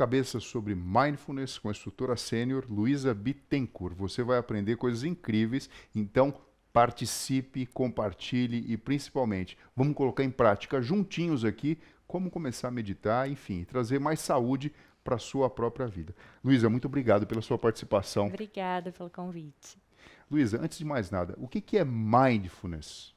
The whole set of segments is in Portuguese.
cabeça sobre mindfulness com a instrutora sênior Luísa Bittencourt. Você vai aprender coisas incríveis, então participe, compartilhe e principalmente vamos colocar em prática juntinhos aqui como começar a meditar, enfim, trazer mais saúde para a sua própria vida. Luísa, muito obrigado pela sua participação. Obrigada pelo convite. Luísa, antes de mais nada, o que, que é mindfulness?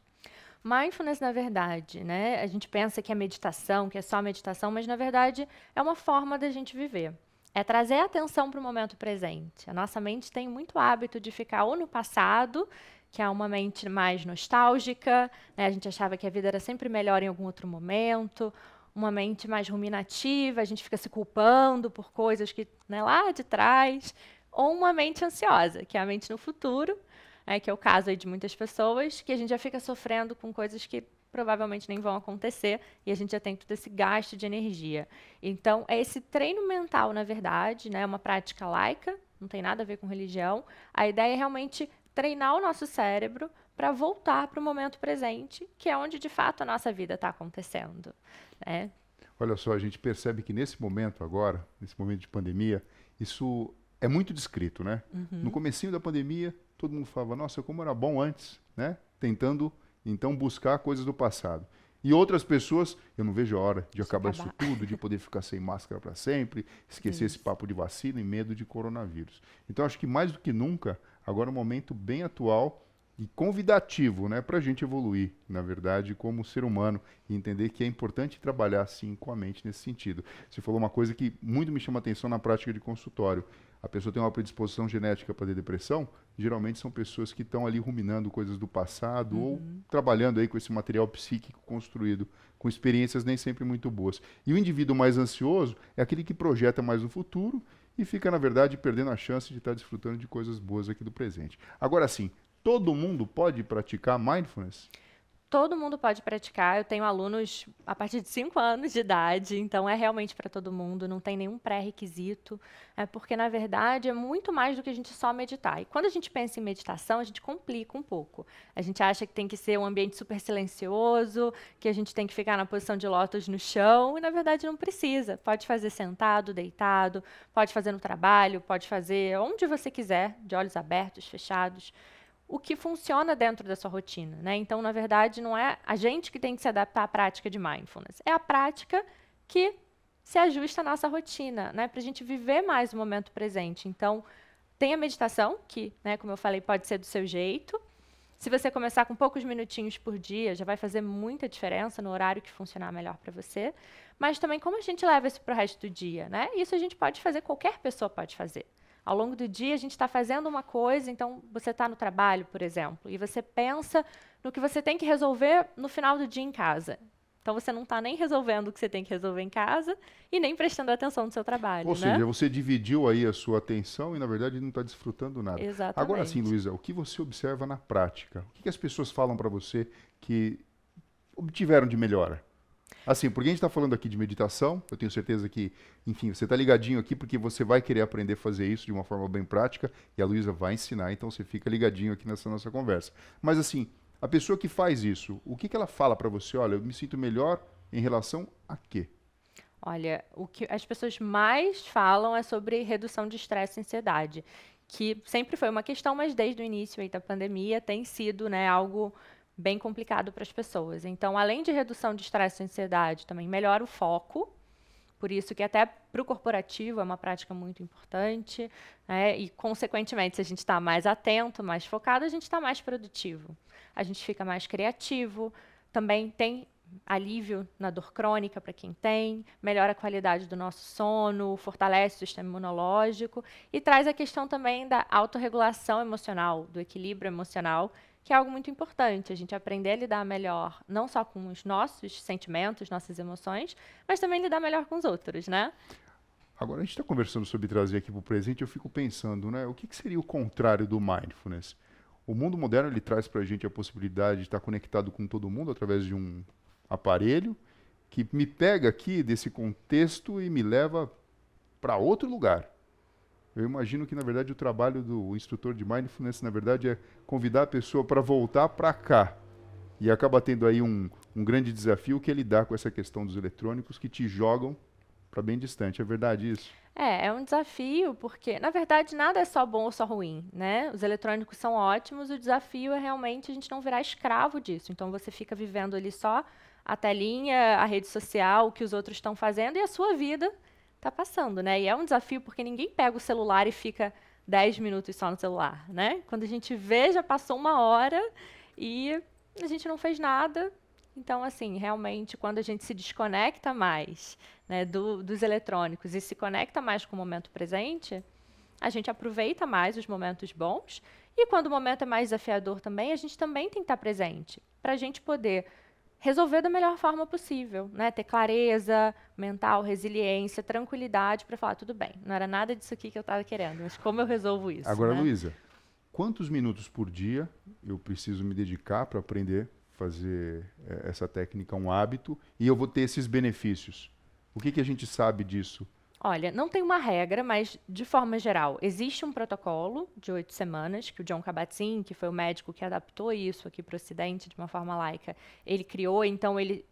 Mindfulness, na verdade, né? A gente pensa que é meditação, que é só meditação, mas na verdade é uma forma da gente viver. É trazer atenção para o momento presente. A nossa mente tem muito hábito de ficar ou no passado, que é uma mente mais nostálgica, né? a gente achava que a vida era sempre melhor em algum outro momento, uma mente mais ruminativa, a gente fica se culpando por coisas que né, lá de trás, ou uma mente ansiosa, que é a mente no futuro, né, que é o caso de muitas pessoas, que a gente já fica sofrendo com coisas que provavelmente nem vão acontecer e a gente já tem todo esse gasto de energia. Então, é esse treino mental, na verdade, né, uma prática laica, não tem nada a ver com religião. A ideia é realmente treinar o nosso cérebro para voltar para o momento presente, que é onde de fato a nossa vida está acontecendo. Né? Olha só, a gente percebe que nesse momento agora, nesse momento de pandemia, isso é muito descrito, né? Uhum. No comecinho da pandemia, todo mundo falava, nossa, como era bom antes, né? Tentando, então, buscar coisas do passado. E outras pessoas, eu não vejo a hora de acabar, acabar. isso tudo, de poder ficar sem máscara para sempre, esquecer isso. esse papo de vacina e medo de coronavírus. Então, acho que mais do que nunca, agora é um momento bem atual e convidativo né, para a gente evoluir, na verdade, como ser humano e entender que é importante trabalhar, sim, com a mente nesse sentido. Você falou uma coisa que muito me chama atenção na prática de consultório a pessoa tem uma predisposição genética para ter depressão, geralmente são pessoas que estão ali ruminando coisas do passado uhum. ou trabalhando aí com esse material psíquico construído com experiências nem sempre muito boas. E o indivíduo mais ansioso é aquele que projeta mais no futuro e fica, na verdade, perdendo a chance de estar desfrutando de coisas boas aqui do presente. Agora sim, todo mundo pode praticar mindfulness? todo mundo pode praticar. Eu tenho alunos a partir de 5 anos de idade, então é realmente para todo mundo, não tem nenhum pré-requisito, é porque na verdade é muito mais do que a gente só meditar. E quando a gente pensa em meditação, a gente complica um pouco. A gente acha que tem que ser um ambiente super silencioso, que a gente tem que ficar na posição de lótus no chão, e na verdade não precisa. Pode fazer sentado, deitado, pode fazer no trabalho, pode fazer onde você quiser, de olhos abertos, fechados o que funciona dentro da sua rotina, né? Então, na verdade, não é a gente que tem que se adaptar à prática de mindfulness, é a prática que se ajusta à nossa rotina, né? Para a gente viver mais o momento presente. Então, tem a meditação, que, né, como eu falei, pode ser do seu jeito. Se você começar com poucos minutinhos por dia, já vai fazer muita diferença no horário que funcionar melhor para você. Mas também como a gente leva isso para o resto do dia, né? Isso a gente pode fazer, qualquer pessoa pode fazer. Ao longo do dia, a gente está fazendo uma coisa, então você está no trabalho, por exemplo, e você pensa no que você tem que resolver no final do dia em casa. Então você não está nem resolvendo o que você tem que resolver em casa e nem prestando atenção no seu trabalho. Ou né? seja, você dividiu aí a sua atenção e na verdade não está desfrutando nada. Exatamente. Agora sim, Luísa, o que você observa na prática? O que, que as pessoas falam para você que obtiveram de melhora? Assim, porque a gente está falando aqui de meditação, eu tenho certeza que, enfim, você está ligadinho aqui porque você vai querer aprender a fazer isso de uma forma bem prática e a Luísa vai ensinar, então você fica ligadinho aqui nessa nossa conversa. Mas assim, a pessoa que faz isso, o que, que ela fala para você? Olha, eu me sinto melhor em relação a quê? Olha, o que as pessoas mais falam é sobre redução de estresse e ansiedade, que sempre foi uma questão, mas desde o início da pandemia tem sido né, algo bem complicado para as pessoas. Então, além de redução de estresse e ansiedade, também melhora o foco. Por isso que até para o corporativo é uma prática muito importante. Né? E, consequentemente, se a gente está mais atento, mais focado, a gente está mais produtivo. A gente fica mais criativo. Também tem alívio na dor crônica para quem tem, melhora a qualidade do nosso sono, fortalece o sistema imunológico e traz a questão também da autorregulação emocional, do equilíbrio emocional, que é algo muito importante, a gente aprender a lidar melhor, não só com os nossos sentimentos, nossas emoções, mas também lidar melhor com os outros, né? Agora, a gente está conversando sobre trazer aqui para o presente, eu fico pensando, né, o que, que seria o contrário do mindfulness? O mundo moderno ele traz para a gente a possibilidade de estar tá conectado com todo mundo através de um aparelho que me pega aqui desse contexto e me leva para outro lugar. Eu imagino que, na verdade, o trabalho do instrutor de mindfulness, na verdade, é convidar a pessoa para voltar para cá. E acaba tendo aí um, um grande desafio que é lidar com essa questão dos eletrônicos que te jogam para bem distante. É verdade isso? É, é um desafio, porque, na verdade, nada é só bom ou só ruim, né? Os eletrônicos são ótimos, o desafio é realmente a gente não virar escravo disso. Então, você fica vivendo ali só a telinha, a rede social, o que os outros estão fazendo e a sua vida está passando, né? E é um desafio porque ninguém pega o celular e fica 10 minutos só no celular, né? Quando a gente vê, já passou uma hora e a gente não fez nada. Então, assim, realmente, quando a gente se desconecta mais né, do, dos eletrônicos e se conecta mais com o momento presente, a gente aproveita mais os momentos bons. E quando o momento é mais desafiador também, a gente também tem que estar presente para a gente poder resolver da melhor forma possível, né? Ter clareza mental, resiliência, tranquilidade para falar tudo bem. Não era nada disso aqui que eu estava querendo, mas como eu resolvo isso? Agora, né? Luísa, quantos minutos por dia eu preciso me dedicar para aprender fazer eh, essa técnica um hábito e eu vou ter esses benefícios? O que, que a gente sabe disso? Olha, não tem uma regra, mas de forma geral, existe um protocolo de oito semanas que o John Kabat-Zinn, que foi o médico que adaptou isso aqui para o Ocidente de uma forma laica, ele criou. Então ele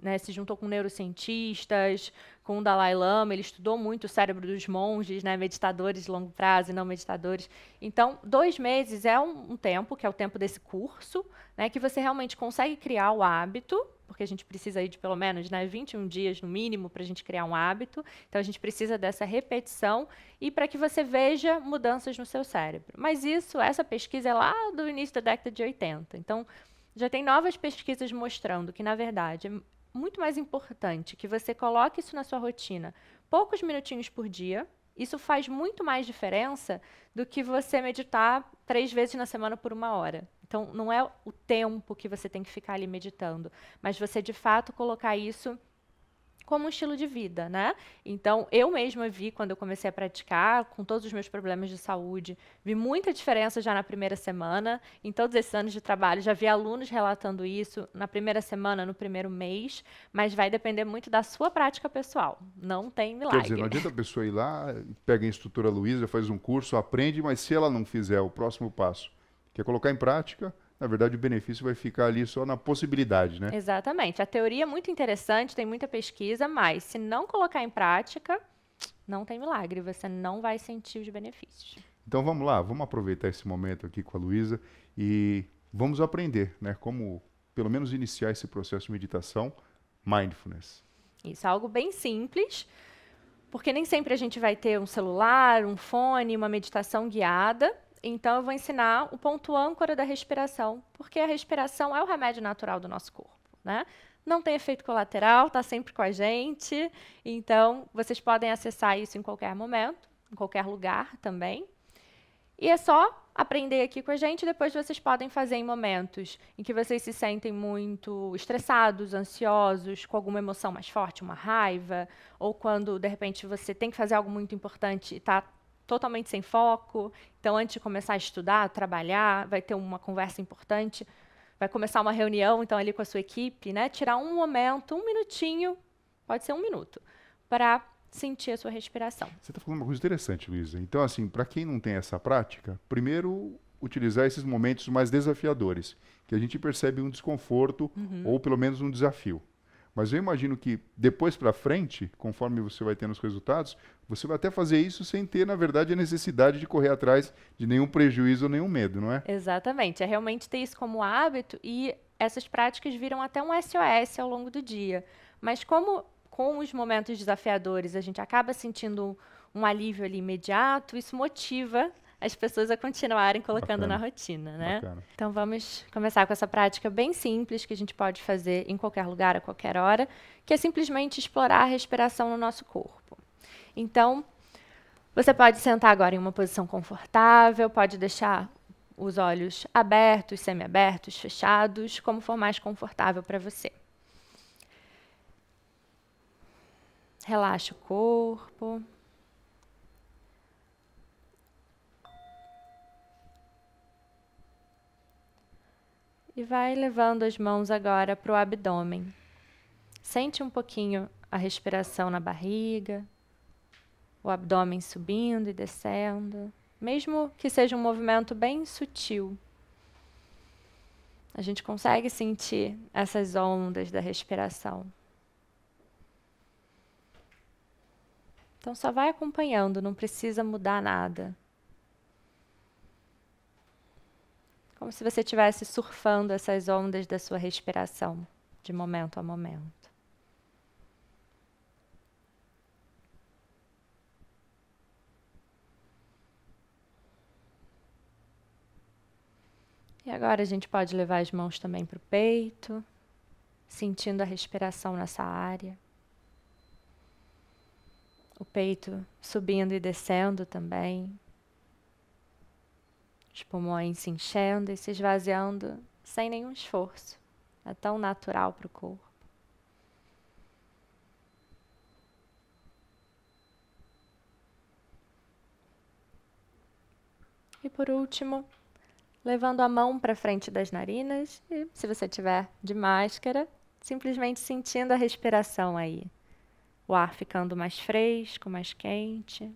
né, se juntou com neurocientistas, com o Dalai Lama, ele estudou muito o cérebro dos monges, né, meditadores de longo prazo e não meditadores. Então, dois meses é um, um tempo, que é o tempo desse curso, né, que você realmente consegue criar o hábito porque a gente precisa de pelo menos né, 21 dias no mínimo para a gente criar um hábito. Então a gente precisa dessa repetição e para que você veja mudanças no seu cérebro. Mas isso, essa pesquisa é lá do início da década de 80. Então já tem novas pesquisas mostrando que, na verdade, é muito mais importante que você coloque isso na sua rotina poucos minutinhos por dia, isso faz muito mais diferença do que você meditar três vezes na semana por uma hora. Então, não é o tempo que você tem que ficar ali meditando, mas você de fato colocar isso como um estilo de vida, né? Então, eu mesma vi quando eu comecei a praticar, com todos os meus problemas de saúde, vi muita diferença já na primeira semana, em todos esses anos de trabalho, já vi alunos relatando isso na primeira semana, no primeiro mês, mas vai depender muito da sua prática pessoal. Não tem milagre. Quer dizer, não adianta a pessoa ir lá, pega a estrutura Luísa, faz um curso, aprende, mas se ela não fizer o próximo passo, Quer colocar em prática, na verdade o benefício vai ficar ali só na possibilidade, né? Exatamente. A teoria é muito interessante, tem muita pesquisa, mas se não colocar em prática, não tem milagre, você não vai sentir os benefícios. Então vamos lá, vamos aproveitar esse momento aqui com a Luísa e vamos aprender, né, como pelo menos iniciar esse processo de meditação mindfulness. Isso é algo bem simples, porque nem sempre a gente vai ter um celular, um fone, uma meditação guiada. Então, eu vou ensinar o ponto âncora da respiração, porque a respiração é o remédio natural do nosso corpo, né? Não tem efeito colateral, está sempre com a gente. Então, vocês podem acessar isso em qualquer momento, em qualquer lugar também. E é só aprender aqui com a gente. Depois vocês podem fazer em momentos em que vocês se sentem muito estressados, ansiosos, com alguma emoção mais forte, uma raiva, ou quando de repente você tem que fazer algo muito importante e está totalmente sem foco. Então, antes de começar a estudar, trabalhar, vai ter uma conversa importante, vai começar uma reunião, então, ali com a sua equipe, né? Tirar um momento, um minutinho, pode ser um minuto, para sentir a sua respiração. Você está falando uma coisa interessante, Luísa. Então, assim, para quem não tem essa prática, primeiro utilizar esses momentos mais desafiadores, que a gente percebe um desconforto uhum. ou pelo menos um desafio. Mas eu imagino que depois para frente, conforme você vai tendo os resultados, você vai até fazer isso sem ter, na verdade, a necessidade de correr atrás de nenhum prejuízo ou nenhum medo, não é? Exatamente. É realmente ter isso como hábito e essas práticas viram até um SOS ao longo do dia. Mas como com os momentos desafiadores a gente acaba sentindo um alívio ali imediato, isso motiva as pessoas a continuarem colocando Bacana. na rotina, né? Bacana. Então vamos começar com essa prática bem simples que a gente pode fazer em qualquer lugar, a qualquer hora, que é simplesmente explorar a respiração no nosso corpo. Então, você pode sentar agora em uma posição confortável, pode deixar os olhos abertos, semiabertos, fechados, como for mais confortável para você. Relaxa o corpo. E vai levando as mãos agora para o abdômen. Sente um pouquinho a respiração na barriga, o abdômen subindo e descendo, mesmo que seja um movimento bem sutil. A gente consegue sentir essas ondas da respiração. Então só vai acompanhando, não precisa mudar nada. como se você estivesse surfando essas ondas da sua respiração, de momento a momento. E agora a gente pode levar as mãos também para o peito, sentindo a respiração nessa área. O peito subindo e descendo também, os tipo, pulmões se enchendo e se esvaziando sem nenhum esforço. É tão natural para o corpo. E por último, levando a mão para frente das narinas e, se você tiver de máscara, simplesmente sentindo a respiração aí. O ar ficando mais fresco, mais quente.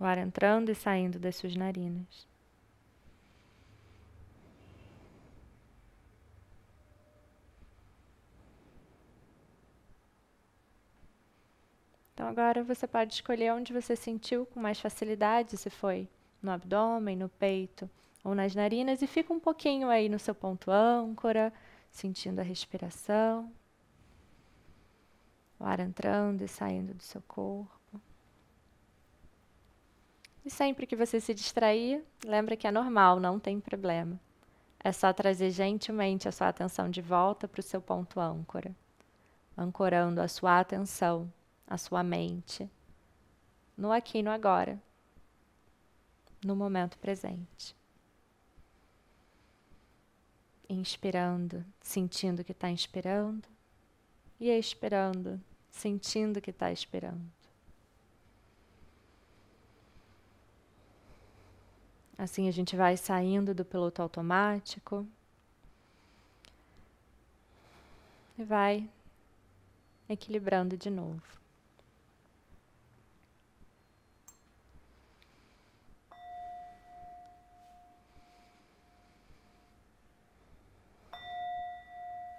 O ar entrando e saindo das suas narinas. Então agora você pode escolher onde você sentiu com mais facilidade, se foi no abdômen, no peito ou nas narinas, e fica um pouquinho aí no seu ponto âncora, sentindo a respiração, o ar entrando e saindo do seu corpo. E sempre que você se distrair, lembra que é normal, não tem problema. É só trazer gentilmente a sua atenção de volta para o seu ponto âncora, ancorando a sua atenção, a sua mente, no aqui e no agora, no momento presente. Inspirando, sentindo que está inspirando, e expirando, sentindo que está expirando. Assim a gente vai saindo do piloto automático e vai equilibrando de novo.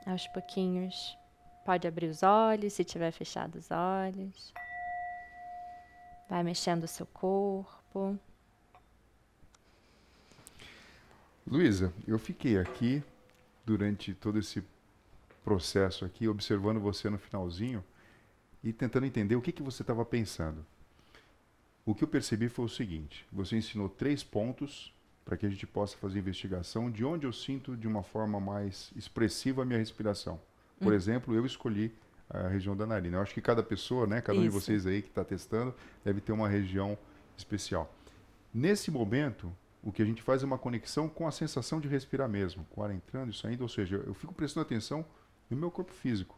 Aos pouquinhos, pode abrir os olhos se tiver fechado os olhos. Vai mexendo o seu corpo. Luísa, eu fiquei aqui durante todo esse processo aqui, observando você no finalzinho e tentando entender o que, que você estava pensando. O que eu percebi foi o seguinte: você ensinou três pontos para que a gente possa fazer investigação de onde eu sinto de uma forma mais expressiva a minha respiração. Por hum. exemplo, eu escolhi a região da narina. Eu acho que cada pessoa, né, cada Isso. um de vocês aí que está testando, deve ter uma região especial. Nesse momento, o que a gente faz é uma conexão com a sensação de respirar mesmo, com o ar entrando e saindo, ou seja, eu fico prestando atenção no meu corpo físico.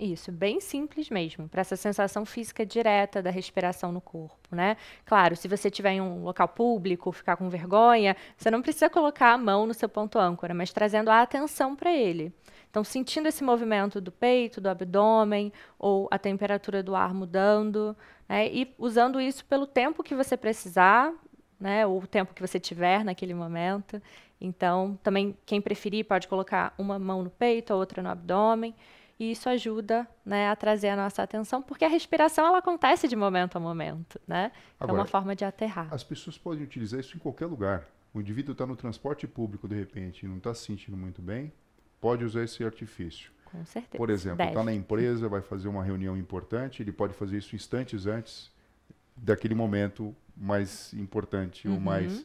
Isso, bem simples mesmo, para essa sensação física direta da respiração no corpo, né? Claro, se você estiver em um local público, ficar com vergonha, você não precisa colocar a mão no seu ponto âncora, mas trazendo a atenção para ele. Então, sentindo esse movimento do peito, do abdômen, ou a temperatura do ar mudando, né? e usando isso pelo tempo que você precisar né? o tempo que você tiver naquele momento. Então, também quem preferir pode colocar uma mão no peito, a outra no abdômen. E isso ajuda né, a trazer a nossa atenção, porque a respiração ela acontece de momento a momento. Né? Agora, é uma forma de aterrar. As pessoas podem utilizar isso em qualquer lugar. O indivíduo está no transporte público, de repente, e não está se sentindo muito bem, pode usar esse artifício. Com certeza. Por exemplo, está na empresa, vai fazer uma reunião importante, ele pode fazer isso instantes antes daquele momento mais importante uhum. ou mais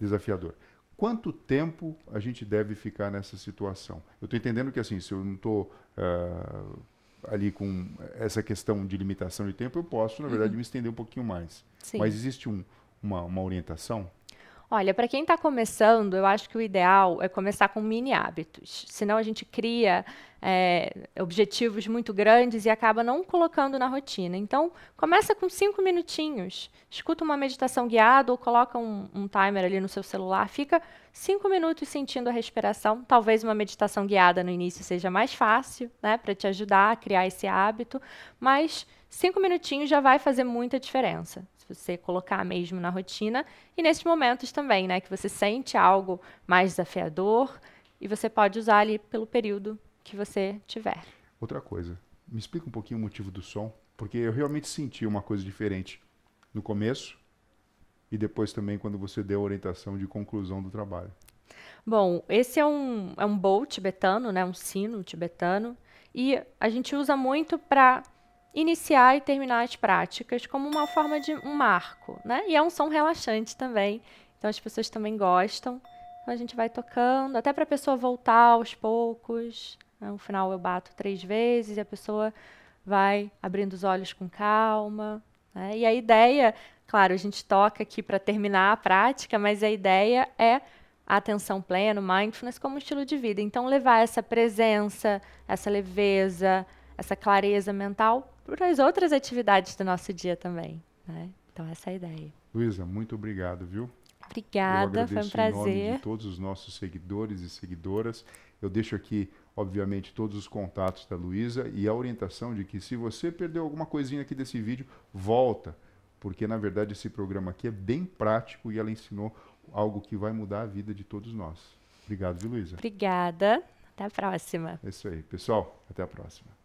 desafiador. Quanto tempo a gente deve ficar nessa situação? Eu estou entendendo que, assim, se eu não estou uh, ah, ali com essa questão de limitação de tempo, eu posso, na verdade, uhum. me estender um pouquinho mais. Sim. Mas existe um, uma, uma orientação? Olha, para quem está começando, eu acho que o ideal é começar com mini hábitos. Senão a gente cria é, objetivos muito grandes e acaba não colocando na rotina. Então, começa com cinco minutinhos. Escuta uma meditação guiada ou coloca um, um timer ali no seu celular. Fica cinco minutos sentindo a respiração. Talvez uma meditação guiada no início seja mais fácil, né, para te ajudar a criar esse hábito. Mas cinco minutinhos já vai fazer muita diferença você colocar mesmo na rotina, e nesses momentos também, né, que você sente algo mais desafiador e você pode usar ali pelo período que você tiver. Outra coisa, me explica um pouquinho o motivo do som, porque eu realmente senti uma coisa diferente no começo e depois também quando você deu a orientação de conclusão do trabalho. Bom, esse é um, é um bowl tibetano, né, um sino tibetano, e a gente usa muito para iniciar e terminar as práticas como uma forma de um marco, né? E é um som relaxante também, então as pessoas também gostam. Então a gente vai tocando, até para a pessoa voltar aos poucos. Né? No final eu bato três vezes e a pessoa vai abrindo os olhos com calma. Né? E a ideia, claro, a gente toca aqui para terminar a prática, mas a ideia é atenção plena, mindfulness como um estilo de vida. Então levar essa presença, essa leveza, essa clareza mental para as outras atividades do nosso dia também. Né? Então, essa é a ideia. Luísa, muito obrigado, viu? Obrigada, foi um prazer. Em nome de todos os nossos seguidores e seguidoras. Eu deixo aqui, obviamente, todos os contatos da Luísa e a orientação de que se você perdeu alguma coisinha aqui desse vídeo, volta, porque na verdade esse programa aqui é bem prático e ela ensinou algo que vai mudar a vida de todos nós. Obrigado, viu, Luísa? Obrigada. Até a próxima. É isso aí, pessoal. Até a próxima.